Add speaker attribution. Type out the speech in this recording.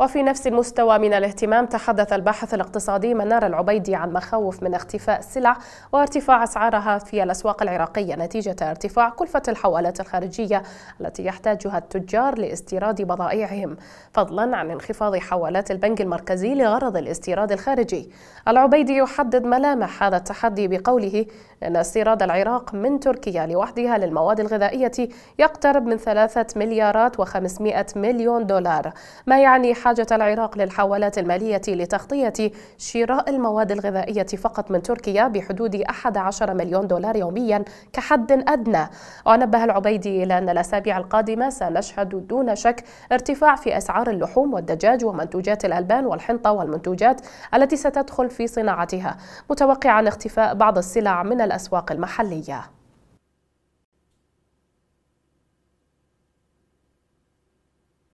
Speaker 1: وفي نفس المستوى من الاهتمام تحدث الباحث الاقتصادي منار العبيدي عن مخاوف من اختفاء السلع وارتفاع أسعارها في الأسواق العراقية نتيجة ارتفاع كلفة الحوالات الخارجية التي يحتاجها التجار لاستيراد بضائعهم فضلا عن انخفاض حوالات البنك المركزي لغرض الاستيراد الخارجي العبيدي يحدد ملامح هذا التحدي بقوله أن استيراد العراق من تركيا لوحدها للمواد الغذائية يقترب من 3 مليارات و500 مليون دولار ما يعني حاجة العراق للحوالات المالية لتغطية شراء المواد الغذائية فقط من تركيا بحدود 11 مليون دولار يوميا كحد أدنى ونبه العبيدي إلى أن الأسابيع القادمة سنشهد دون شك ارتفاع في أسعار اللحوم والدجاج ومنتوجات الألبان والحنطة والمنتوجات التي ستدخل في صناعتها متوقعا اختفاء بعض السلع من الأسواق المحلية